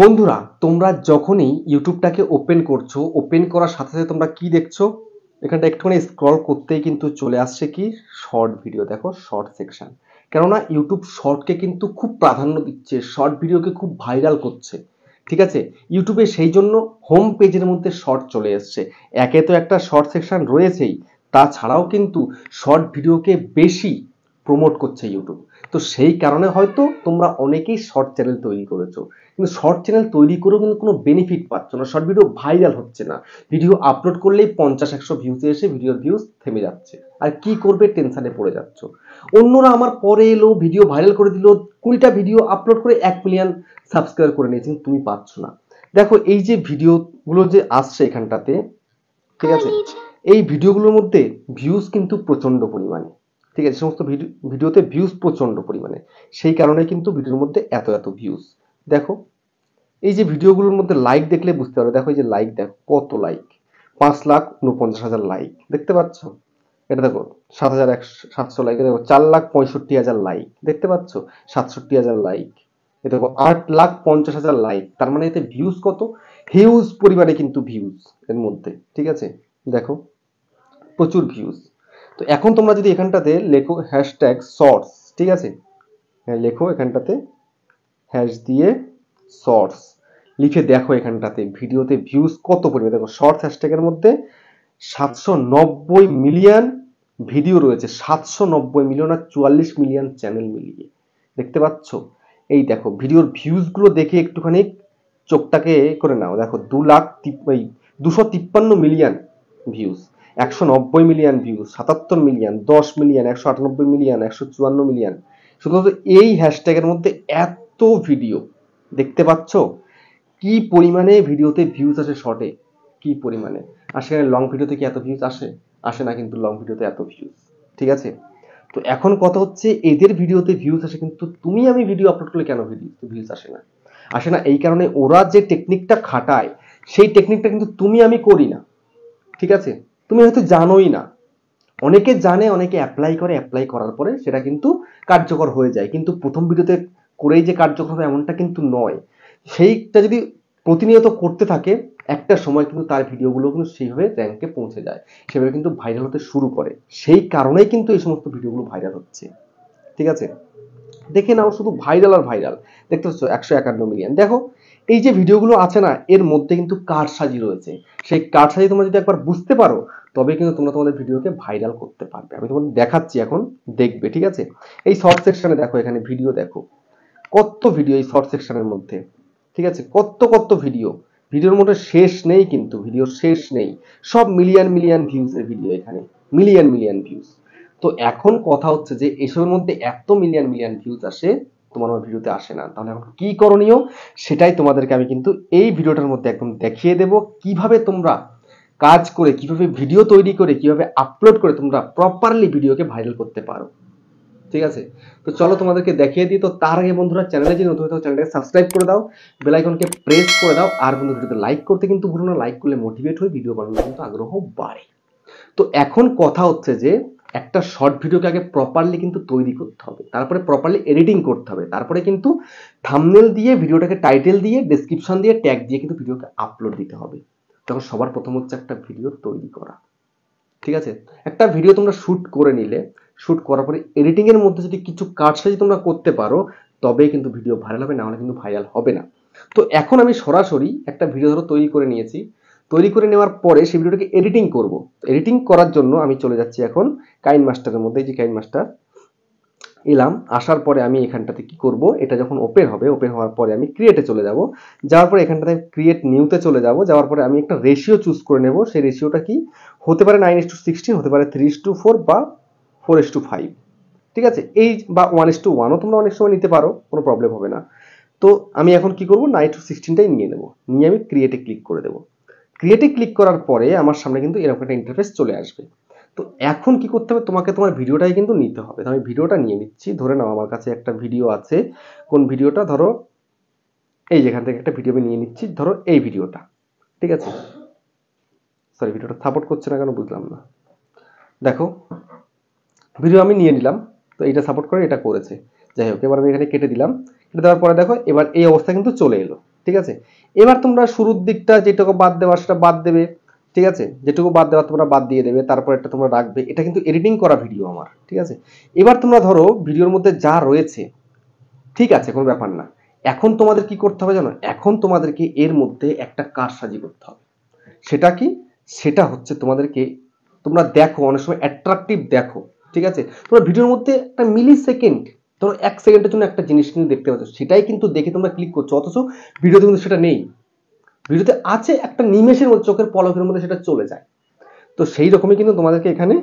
বন্ধুরা তোমরা যখনই ইউটিউবটাকে ওপেন করছো ওপেন করার সাথে সাথে তোমরা কি দেখছো এখানটা একটুখানি স্ক্রল করতেই কিন্তু চলে আসছে কি শর্ট ভিডিও দেখো শর্ট সেকশন কেননা ইউটিউব শর্টকে কিন্তু খুব প্রাধান্য দিচ্ছে শর্ট ভিডিওকে খুব ভাইরাল করছে ঠিক আছে ইউটিউবে সেই জন্য হোম পেজের মধ্যে শর্ট চলে এসছে একে তো একটা শর্ট সেকশন রয়েছেই তাছাড়াও কিন্তু শর্ট ভিডিওকে বেশি প্রমোট করছে ইউটিউব তো সেই কারণে হয়তো তোমরা অনেকেই শর্ট চ্যানেল তৈরি করেছো কিন্তু শর্ট চ্যানেল তৈরি করেও কিন্তু কোনো বেনিফিট পাচ্ছ না শর্ট ভিডিও ভাইরাল হচ্ছে না ভিডিও আপলোড করলেই পঞ্চাশ একশো ভিউতে এসে ভিডিওর ভিউজ থেমে যাচ্ছে আর কি করবে টেনশানে পড়ে যাচ্ছ অন্যরা আমার পরে এলো ভিডিও ভাইরাল করে দিল কুড়িটা ভিডিও আপলোড করে এক মিলিয়ন সাবস্ক্রাইব করে নিয়েছে তুমি পাচ্ছ না দেখো এই যে ভিডিওগুলো যে আসছে এখানটাতে ঠিক আছে এই ভিডিওগুলোর মধ্যে ভিউজ কিন্তু প্রচণ্ড পরিমাণে ঠিক আছে সমস্ত ভিডিও ভিডিওতে ভিউজ প্রচণ্ড পরিমাণে সেই কারণে কিন্তু ভিডিওর মধ্যে এত এত ভিউজ দেখো এই যে ভিডিওগুলোর মধ্যে লাইক দেখলে বুঝতে পারবে দেখো এই যে লাইক দেখো কত লাইক পাঁচ লাখ উনপঞ্চাশ হাজার লাইক দেখতে পাচ্ছ এটা দেখো সাত হাজার একশো সাতশো লাইক দেখো চার লাখ পঁয়ষট্টি হাজার লাইক দেখতে পাচ্ছ সাতষট্টি হাজার লাইক এ দেখো আট লাখ পঞ্চাশ হাজার লাইক তার মানে এতে ভিউজ কত হিউজ পরিমাণে কিন্তু ভিউজ এর মধ্যে ঠিক আছে দেখো প্রচুর ভিউজ তো এখন তোমরা যদি এখানটাতে লেখো হ্যাশট্যাগ শর্টস ঠিক আছে হ্যাঁ লেখো এখানটাতে হ্যাশ দিয়ে শর্টস লিখে দেখো এখানটাতে ভিডিওতে ভিউজ কত পরিমাণে দেখো শর্টস হ্যাশট্যাগের মধ্যে সাতশো নব্বই মিলিয়ন ভিডিও রয়েছে সাতশো নব্বই মিলিয়ন আর চুয়াল্লিশ মিলিয়ন চ্যানেল মিলিয়ে দেখতে পাচ্ছ এই দেখো ভিডিওর ভিউজগুলো দেখে একটুখানি চোখটাকে করে নাও দেখো দু লাখ দুশো তিপ্পান্ন মিলিয়ন ভিউজ একশো নব্বই মিলিয়ন ভিউজ সাতাত্তর মিলিয়ন দশ মিলিয়ন একশো আটানব্বই মিলিয়ন একশো চুয়ান্ন মিলিয়ন শুধুমাত্র এই হ্যাশট্যাগের মধ্যে এত ভিডিও দেখতে পাচ্ছ কি পরিমাণে ভিডিওতে ভিউজ আসে শর্টে কি পরিমাণে আর সেখানে লং ভিডিওতে কি এত ভিউজ আসে আসে না কিন্তু লং ভিডিওতে এত ভিউজ ঠিক আছে তো এখন কথা হচ্ছে এদের ভিডিওতে ভিউজ আসে কিন্তু তুমি আমি ভিডিও আপলোড করলে কেন ভিডিও ভিউজ আসে না আসে না এই কারণে ওরা যে টেকনিকটা খাটায় সেই টেকনিকটা কিন্তু তুমি আমি করি না ঠিক আছে তুমি হয়তো জানোই না অনেকে জানে অনেকে অ্যাপ্লাই করে অ্যাপ্লাই করার পরে সেটা কিন্তু কার্যকর হয়ে যায় কিন্তু প্রথম ভিডিওতে করেই যে কার্যকর হবে এমনটা কিন্তু নয় সেইটা যদি প্রতিনিয়ত করতে থাকে একটা সময় কিন্তু তার ভিডিওগুলো কিন্তু সেইভাবে র্যাঙ্কে পৌঁছে যায় সেভাবে কিন্তু ভাইরাল হতে শুরু করে সেই কারণেই কিন্তু এই সমস্ত ভিডিওগুলো ভাইরাল হচ্ছে ঠিক আছে দেখে নাও শুধু ভাইরাল আর ভাইরাল দেখতে পাচ্ছ একশো একান্ন মিলিয়ন দেখো এই যে ভিডিওগুলো আছে না এর মধ্যে কিন্তু কারসাজি রয়েছে সেই কারসাজি তোমরা যদি একবার বুঝতে পারো তবে কিন্তু তোমরা তোমাদের ভিডিওকে ভাইরাল করতে পারবে আমি তোমাদের দেখাচ্ছি এখন দেখবে ঠিক আছে এই শর্ট সেকশনে দেখো এখানে ভিডিও দেখো কত ভিডিও এই শর্ট সেকশনের মধ্যে ঠিক আছে কত কত ভিডিও ভিডিওর মধ্যে শেষ নেই কিন্তু ভিডিও শেষ নেই সব মিলিয়ন মিলিয়ন ভিউজের ভিডিও এখানে মিলিয়ন মিলিয়ন ভিউজ তো এখন কথা হচ্ছে যে এসবের মধ্যে এত মিলিয়ন মিলিয়ন ভিউজ আসে তোমার আমার ভিডিওতে আসে না তাহলে এখন কী করণীয় সেটাই তোমাদেরকে আমি কিন্তু এই ভিডিওটার মধ্যে একদম দেখিয়ে দেব কিভাবে তোমরা কাজ করে কিভাবে ভিডিও তৈরি করে কিভাবে আপলোড করে তোমরা প্রপারলি ভিডিওকে ভাইরাল করতে পারো ঠিক আছে তো চলো তোমাদেরকে দেখিয়ে দিই তো তার আগে বন্ধুরা চ্যানেলে যদি নতুন চ্যানেলটাকে সাবস্ক্রাইব করে দাও বেলাইকনকে প্রেস করে দাও আর বন্ধু ভিডিওতে লাইক করতে কিন্তু ভুলো না লাইক করলে মোটিভেট হয়ে ভিডিও বানানোর কিন্তু আগ্রহ বাড়ে তো এখন কথা হচ্ছে যে একটা শর্ট ভিডিওকে আগে প্রপারলি কিন্তু তৈরি করতে হবে তারপরে প্রপারলি এডিটিং করতে হবে তারপরে কিন্তু থামনেল দিয়ে ভিডিওটাকে টাইটেল দিয়ে ডেসক্রিপশন দিয়ে ট্যাগ দিয়ে কিন্তু ভিডিওকে আপলোড দিতে হবে তখন সবার প্রথম হচ্ছে একটা ভিডিও তৈরি করা ঠিক আছে একটা ভিডিও তোমরা শ্যুট করে নিলে শ্যুট করার পরে এডিটিংয়ের মধ্যে যদি কিছু কাজ সাজি তোমরা করতে পারো তবেই কিন্তু ভিডিও ভাইরাল হবে না হলে কিন্তু ভাইরাল হবে না তো এখন আমি সরাসরি একটা ভিডিও ধরো তৈরি করে নিয়েছি তৈরি করে নেওয়ার পরে সেই ভিডিওটাকে এডিটিং করব এডিটিং করার জন্য আমি চলে যাচ্ছি এখন কাইন মাস্টারের মধ্যে এই যে কাইন মাস্টার এলাম আসার পরে আমি এখানটাতে কি করব এটা যখন ওপেন হবে ওপেন হওয়ার পরে আমি ক্রিয়েটে চলে যাব যাওয়ার পরে এখানটাতে ক্রিয়েট নিউতে চলে যাব যাওয়ার পরে আমি একটা রেশিও চুজ করে নেব সেই রেশিওটা কি হতে পারে নাইন টু সিক্সটিন হতে পারে থ্রি ইস টু ফোর বা ফোর টু ফাইভ ঠিক আছে এই বা ওয়ান ইস টু ওয়ানও তোমরা অনেক সময় নিতে পারো কোনো প্রবলেম হবে না তো আমি এখন কি করব নাইন টু সিক্সটিনটাই নিয়ে নেব নিয়ে আমি ক্রিয়েটে ক্লিক করে দেবো ক্রিয়েটে ক্লিক করার পরে আমার সামনে কিন্তু এরকম একটা ইন্টারফেস চলে আসবে তো এখন কি করতে হবে তোমাকে তোমার ভিডিওটাই কিন্তু নিতে হবে আমি ভিডিওটা নিয়ে নিচ্ছি ধরে নাও আমার কাছে একটা ভিডিও আছে কোন ভিডিওটা ধরো এই যেখান থেকে একটা ভিডিও আমি নিয়ে নিচ্ছি ধরো এই ভিডিওটা ঠিক আছে সরি ভিডিওটা সাপোর্ট করছে না কেন বুঝলাম না দেখো ভিডিও আমি নিয়ে নিলাম তো এটা সাপোর্ট করে এটা করেছে যাই হোক এবার আমি এখানে কেটে দিলাম কেটে দেওয়ার পরে দেখো এবার এই অবস্থা কিন্তু চলে এলো ঠিক আছে এবার তোমরা শুরুর দিকটা যেটুকু বাদ দেওয়া সেটা বাদ দেবে ঠিক আছে যেটুকু বাদ দেওয়া তোমরা বাদ দিয়ে দেবে তারপর একটা তোমরা রাখবে এটা কিন্তু এডিটিং করা ভিডিও আমার ঠিক আছে এবার তোমরা ধরো ভিডিওর মধ্যে যা রয়েছে ঠিক আছে কোনো ব্যাপার না এখন তোমাদের কি করতে হবে জানো এখন তোমাদেরকে এর মধ্যে একটা কারসাজি করতে হবে সেটা কি সেটা হচ্ছে তোমাদেরকে তোমরা দেখো অনেক সময় অ্যাট্রাকটিভ দেখো ঠিক আছে তোমরা ভিডিওর মধ্যে একটা মিলি সেকেন্ড ধরো এক সেকেন্ডের জন্য একটা জিনিস কিন্তু দেখতে পাচ্ছ সেটাই কিন্তু দেখে তোমরা ক্লিক করছো অথচ ভিডিওতে কিন্তু সেটা নেই ভিডিওতে আছে একটা নিমেষের মধ্যে চোখের পলকের মধ্যে সেটা চলে যায় তো সেই রকমই কিন্তু তোমাদেরকে এখানে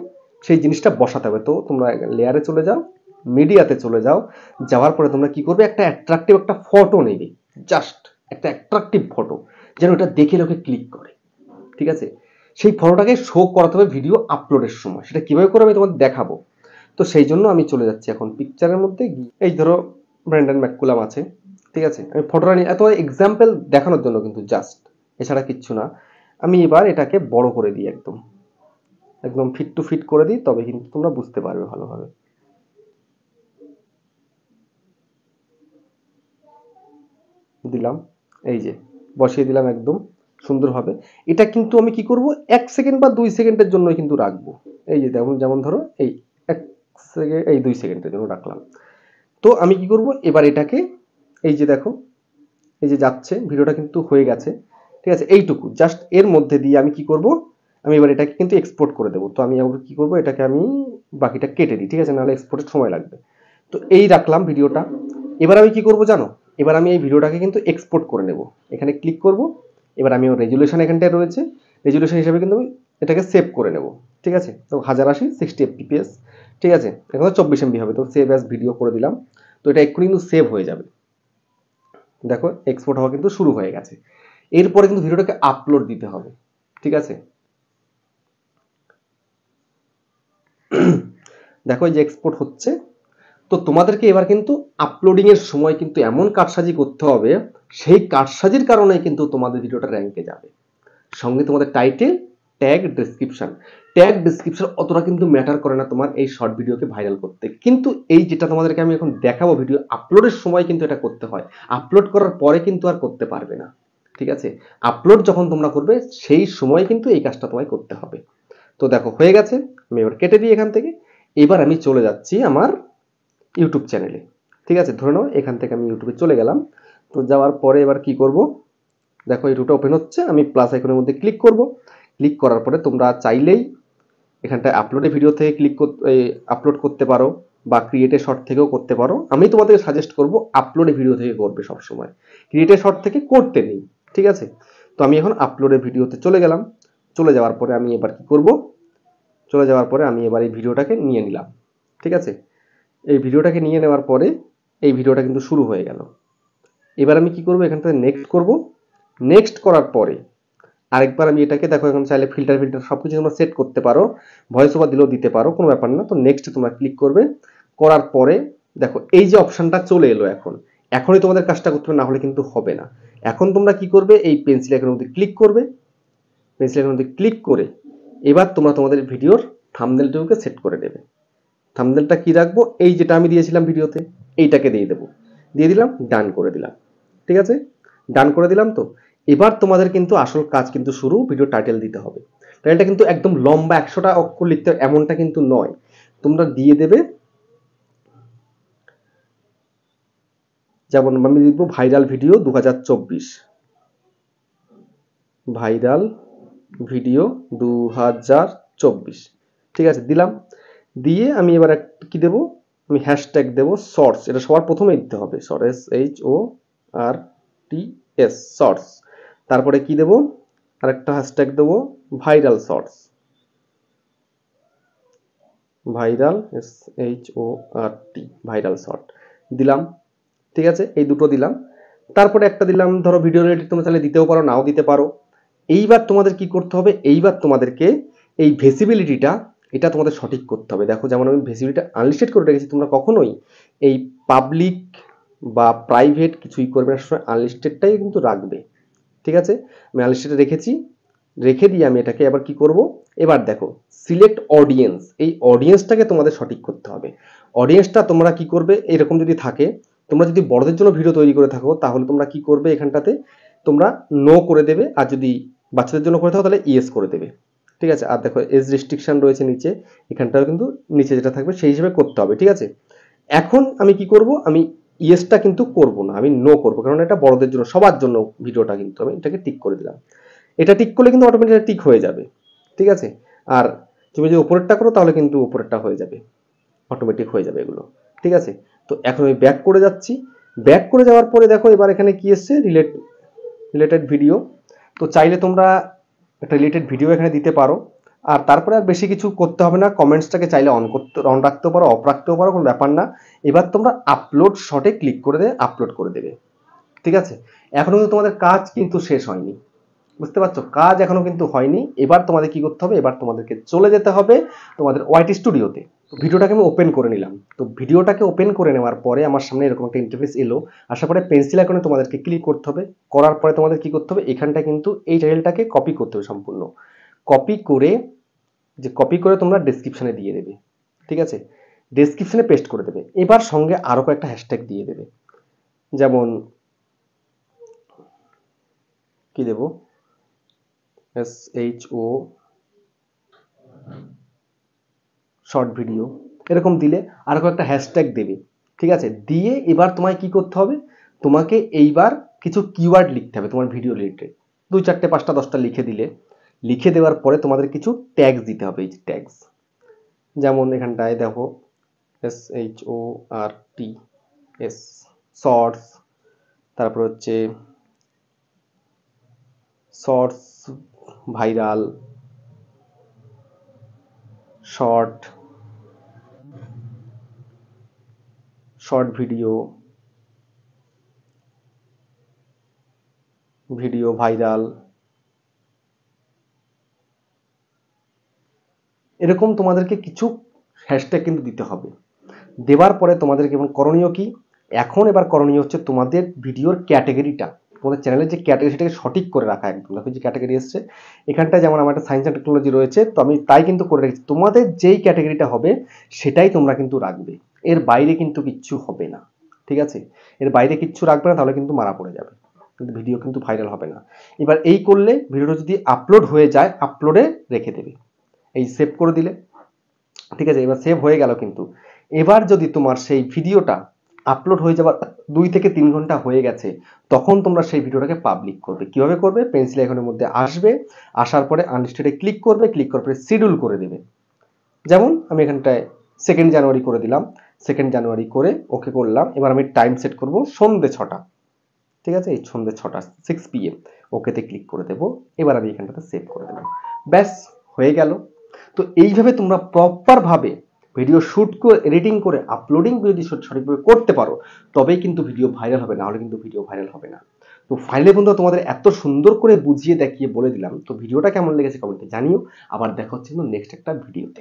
সেই জিনিসটা বসাতে হবে তো তোমরা লেয়ারে চলে যাও মিডিয়াতে চলে যাও যাওয়ার পরে তোমরা কি করবে একটা অ্যাট্রাকটিভ একটা ফটো নেবে জাস্ট একটা অ্যাট্রাকটিভ ফটো যেন এটা দেখে লোকে ক্লিক করে ঠিক আছে সেই ফটোটাকে শো করাতে হবে ভিডিও আপলোডের সময় সেটা কীভাবে করে আমি তোমাদের দেখাবো তো সেই জন্য আমি চলে যাচ্ছি এখন পিকচারের মধ্যে এই ধরো অ্যান্ড ম্যাককুলাম আছে ঠিক আছে আমি ফটোটা নিয়ে এত এক্সাম্পল দেখানোর জন্য কিন্তু জাস্ট এছাড়া কিচ্ছু না আমি এবার এটাকে বড় করে দিই একদম একদম ফিট টু ফিট করে দিই তবে কিন্তু তোমরা বুঝতে পারবে ভালোভাবে দিলাম এই যে বসিয়ে দিলাম একদম সুন্দরভাবে এটা কিন্তু আমি কি করব এক সেকেন্ড বা দুই সেকেন্ডের জন্য কিন্তু রাখবো এই যে যেমন যেমন ধরো এই এক সেকেন্ড এই দুই সেকেন্ডের জন্য রাখলাম তো আমি কি করব এবার এটাকে এই যে দেখো এই যে যাচ্ছে ভিডিওটা কিন্তু হয়ে গেছে ঠিক আছে এইটুকু জাস্ট এর মধ্যে দিয়ে আমি কি করব আমি এবার এটাকে কিন্তু এক্সপোর্ট করে দেবো তো আমি এবার কী করবো এটাকে আমি বাকিটা কেটে দিই ঠিক আছে নাহলে এক্সপোর্টের সময় লাগবে তো এই রাখলাম ভিডিওটা এবার আমি কি করব জানো এবার আমি এই ভিডিওটাকে কিন্তু এক্সপোর্ট করে নেব এখানে ক্লিক করব এবার আমি রেজুলেশন এখানটায় রয়েছে রেজুলেশন হিসাবে কিন্তু আমি এটাকে সেভ করে নেব ঠিক আছে তো হাজার আশি সিক্সটি এফপিপিএস ঠিক আছে এখন চব্বিশ এমবি হবে তো সেভ অ্যাস ভিডিও করে দিলাম তো এটা এক্ষুনি কিন্তু সেভ হয়ে যাবে দেখো এক্সপোর্ট হওয়া কিন্তু শুরু হয়ে গেছে এরপরে কিন্তু ভিডিওটাকে আপলোড দিতে হবে ঠিক আছে দেখো যে এক্সপোর্ট হচ্ছে তো তোমাদেরকে এবার কিন্তু আপলোডিংয়ের সময় কিন্তু এমন কাটসাজি করতে হবে সেই কাটসাজির কারণে কিন্তু তোমাদের ভিডিওটা র্যাঙ্কে যাবে সঙ্গে তোমাদের title tag description tag description অতটা কিন্তু ম্যাটার করে না তোমার এই শর্ট ভিডিওকে ভাইরাল করতে কিন্তু এই যেটা তোমাদেরকে আমি এখন দেখাবো ভিডিও আপলোডের সময় কিন্তু এটা করতে হয় আপলোড করার পরে কিন্তু আর করতে পারবে না ঠিক আছে আপলোড যখন তোমরা করবে সেই সময় কিন্তু এই কাজটা তোমায় করতে হবে তো দেখো হয়ে গেছে আমি এবার কেটে দিই এখান থেকে এবার আমি চলে যাচ্ছি আমার ইউটিউব চ্যানেলে ঠিক আছে ধরে নাও এখান থেকে আমি ইউটিউবে চলে গেলাম তো যাওয়ার পরে এবার কি করব দেখো ইউটিউবটা ওপেন হচ্ছে আমি প্লাস আইকনের মধ্যে ক্লিক করব ক্লিক করার পরে তোমরা চাইলেই এখানটায় আপলোডে ভিডিও থেকে ক্লিক আপলোড করতে পারো বা ক্রিয়েটে শর্ট থেকেও করতে পারো আমি তোমাদের সাজেস্ট করব আপলোডে ভিডিও থেকে করবে সবসময় ক্রিয়েটে শর্ট থেকে করতে নেই ঠিক আছে তো আমি এখন আপলোডে ভিডিওতে চলে গেলাম চলে যাওয়ার পরে আমি এবার কি করব চলে যাওয়ার পরে আমি এবার এই ভিডিওটাকে নিয়ে নিলাম ঠিক আছে এই ভিডিওটাকে নিয়ে নেওয়ার পরে এই ভিডিওটা কিন্তু শুরু হয়ে গেল এবার আমি কি করব এখান থেকে নেক্সট করব নেক্সট করার পরে আরেকবার আমি এটাকে দেখো এখন চাইলে ফিল্টার ফিল্টার সব কিছু তোমরা সেট করতে পারো ভয়েস ওভার দিলেও দিতে পারো কোনো ব্যাপার না তো নেক্সট তোমরা ক্লিক করবে করার পরে দেখো এই যে অপশানটা চলে এলো এখন এখনই তোমাদের কাজটা করতে হবে না হলে কিন্তু হবে না এখন তোমরা কি করবে এই পেন্সিল এখানের মধ্যে ক্লিক করবে পেন্সিল এখানের মধ্যে ক্লিক করে এবার তোমরা তোমাদের ভিডিওর থামদেলটুকুকে সেট করে নেবে থামদেলটা কি রাখবো এই যেটা আমি দিয়েছিলাম ভিডিওতে এইটাকে দিয়ে দেবো দিয়ে দিলাম ডান করে দিলাম ঠিক আছে ডান করে দিলাম তো এবার তোমাদের কিন্তু আসল কাজ কিন্তু শুরু ভিডিও টাইটেল দিতে হবে টাইটেলটা কিন্তু একদম লম্বা একশোটা অক্ষর লিখতে এমনটা কিন্তু নয় তোমরা দিয়ে দেবে যেমন আমি লিখবো ভাইরাল ভিডিও দু ভাইরাল ভিডিও দু ঠিক আছে দিলাম দিয়ে আমি এবার কি দেব আমি হ্যাশট্যাগ দেব শর্টস এটা সবার প্রথমে দিতে হবে S H O R T S shorts তারপরে কি দেব আরেকটা হ্যাশট্যাগ দেব viral shorts viral S H O R T viral short দিলাম ঠিক আছে এই দুটো দিলাম তারপরে একটা দিলাম ধরো ভিডিও রিলেটেড তুমি তাহলে দিতেও পারো নাও দিতে পারো এইবার তোমাদের কি করতে হবে এইবার তোমাদেরকে এই ভেসিবিলিটিটা এটা তোমাদের সঠিক করতে হবে দেখো যেমন আমি ভেসিবিলিটা আনলিস্টেড করে রেখেছি তোমরা কখনোই এই পাবলিক বা প্রাইভেট কিছুই করবে না সময় আনলিস্টেডটাই কিন্তু রাখবে ঠিক আছে আমি রেখেছি রেখে দিয়ে আমি এটাকে আবার কি করব এবার দেখো সিলেক্ট অডিয়েন্স এই অডিয়েন্সটাকে তোমাদের সঠিক করতে হবে অডিয়েন্সটা তোমরা কি করবে এরকম যদি থাকে তোমরা যদি বড়দের জন্য ভিডিও তৈরি করে থাকো তাহলে তোমরা কি করবে এখানটাতে তোমরা নো করে দেবে আর যদি বাচ্চাদের জন্য করে থাকো তাহলে ইয়েস করে দেবে ঠিক আছে আর দেখো এজ রেস্ট্রিকশান রয়েছে নিচে এখানটাও কিন্তু নিচে যেটা থাকবে সেই হিসেবে করতে হবে ঠিক আছে এখন আমি কি করব আমি ইয়েসটা কিন্তু করব না আমি নো করব কারণ এটা বড়দের জন্য সবার জন্য ভিডিওটা কিন্তু আমি এটাকে টিক করে দিলাম এটা টিক করলে কিন্তু অটোমেটিক টিক হয়ে যাবে ঠিক আছে আর তুমি যদি উপরেরটা করো তাহলে কিন্তু উপরেরটা হয়ে যাবে অটোমেটিক হয়ে যাবে এগুলো ঠিক আছে তো এখন আমি ব্যাক করে যাচ্ছি ব্যাক করে যাওয়ার পরে দেখো এবার এখানে কি এসছে রিলেট রিলেটেড ভিডিও তো চাইলে তোমরা একটা রিলেটেড ভিডিও এখানে দিতে পারো আর তারপরে আর বেশি কিছু করতে হবে না কমেন্টসটাকে চাইলে অন করতে অন রাখতেও পারো অফ রাখতেও পারো কোনো ব্যাপার না এবার তোমরা আপলোড শটে ক্লিক করে দেবে আপলোড করে দেবে ঠিক আছে এখনও কিন্তু তোমাদের কাজ কিন্তু শেষ হয়নি বুঝতে পারছো কাজ এখনও কিন্তু হয়নি এবার তোমাদের কি করতে হবে এবার তোমাদেরকে চলে যেতে হবে তোমাদের ওয়াইটি স্টুডিওতে ভিডিওটাকে আমি ওপেন করে নিলাম তো ভিডিওটাকে ওপেন করে নেওয়ার পরে আমার সামনে এরকম একটা ইন্টারফেস এলো আসার পরে পেন্সিল আইকনে তোমাদেরকে ক্লিক করতে হবে করার পরে তোমাদের কি করতে হবে এখানটা কিন্তু এই চ্যানেলটাকে কপি করতে হবে সম্পূর্ণ কপি করে যে কপি করে তোমরা ডিসক্রিপশানে দিয়ে দেবে ঠিক আছে ডিসক্রিপশানে পেস্ট করে দেবে এবার সঙ্গে আরও কয়েকটা হ্যাশট্যাগ দিয়ে দেবে যেমন কি দেব S H O short video এরকম দিলে আরও কয়েকটা হ্যাশট্যাগ দেবে ঠিক আছে দিয়ে এবার তোমায় কি করতে হবে তোমাকে এইবার কিছু কিওয়ার্ড লিখতে হবে তোমার ভিডিও রিলেটেড দুই চারটে পাঁচটা দশটা লিখে দিলে লিখে দেওয়ার পরে তোমাদের কিছু ট্যাগস দিতে হবে এই ট্যাক্স ট্যাগস যেমন এখানটায় দেখো S H O R T S shorts তারপর হচ্ছে shorts viral short short video video viral এরকম তোমাদেরকে কিছু হ্যাশট্যাগ কিন্তু দিতে হবে দেওয়ার পরে তোমাদেরকে এবং করণীয় কি এখন এবার করণীয় হচ্ছে তোমাদের ভিডিওর ক্যাটাগরিটা তোমাদের চ্যানেলের যে ক্যাটাগরি সেটাকে সঠিক করে রাখা একদম দেখো যে ক্যাটাগরি এসছে এখানটা যেমন আমার একটা সায়েন্স অ্যান্ড টেকনোলজি রয়েছে তো আমি তাই কিন্তু করে রেখেছি তোমাদের যেই ক্যাটাগরিটা হবে সেটাই তোমরা কিন্তু রাখবে এর বাইরে কিন্তু কিচ্ছু হবে না ঠিক আছে এর বাইরে কিচ্ছু রাখবে না তাহলে কিন্তু মারা পড়ে যাবে কিন্তু ভিডিও কিন্তু ভাইরাল হবে না এবার এই করলে ভিডিওটা যদি আপলোড হয়ে যায় আপলোডে রেখে দেবে এই সেভ করে দিলে ঠিক আছে এবার সেভ হয়ে গেল কিন্তু এবার যদি তোমার সেই ভিডিওটা আপলোড হয়ে যাবার দুই থেকে তিন ঘন্টা হয়ে গেছে তখন তোমরা সেই ভিডিওটাকে পাবলিক করবে কিভাবে করবে পেন্সিল এখানের মধ্যে আসবে আসার পরে আনলিস্টেডে ক্লিক করবে ক্লিক করার পরে শিডিউল করে দেবে যেমন আমি এখানটায় সেকেন্ড জানুয়ারি করে দিলাম সেকেন্ড জানুয়ারি করে ওকে করলাম এবার আমি টাইম সেট করব সন্ধ্যে ছটা ঠিক আছে এই সন্ধ্যে ছটা সিক্স পিএম ওকেতে ক্লিক করে দেবো এবার আমি এখানটাতে সেভ করে দিলাম ব্যাস হয়ে গেল তো এইভাবে তোমরা প্রপারভাবে ভিডিও শ্যুট করে এডিটিং করে আপলোডিং যদি সঠিকভাবে করতে পারো তবেই কিন্তু ভিডিও ভাইরাল হবে না হলে কিন্তু ভিডিও ভাইরাল হবে না তো ফাইনালি বন্ধু তোমাদের এত সুন্দর করে বুঝিয়ে দেখিয়ে বলে দিলাম তো ভিডিওটা কেমন লেগেছে কমেন্টে জানিও আবার দেখা হচ্ছে কিন্তু নেক্সট একটা ভিডিওতে